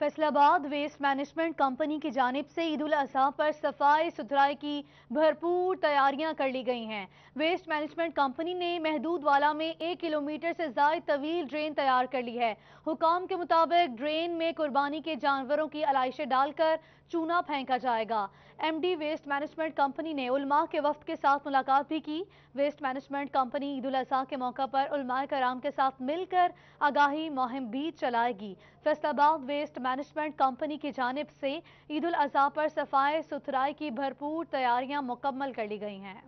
Faisalabad waste management company की जानब से ईद उल अजहा पर सफाई सुथराई की भरपूर तैयारियां कर ली गई हैं वेस्ट मैनेजमेंट कंपनी ने महदूद वाला में एक किलोमीटर से जायद तवील ड्रेन तैयार कर ली है हुकाम के मुताबिक ड्रेन में कुर्बानी के जानवरों की आलाइशें डालकर चूना फेंका जाएगा एमडी वेस्ट मैनेजमेंट कंपनी ने उलमा के वफ्त के साथ मुलाकात भी की waste management company Eid ul Azha के मौका पर उलमा कराम के साथ मिलकर आगाही मुहिम भी चलाएगी फैसलाबाद वेस्ट मैनेजमेंट कंपनी की जानब से ईद उल अजहा पर सफाई सुथराई की भरपूर तैयारियां मुकम्मल कर ली गई हैं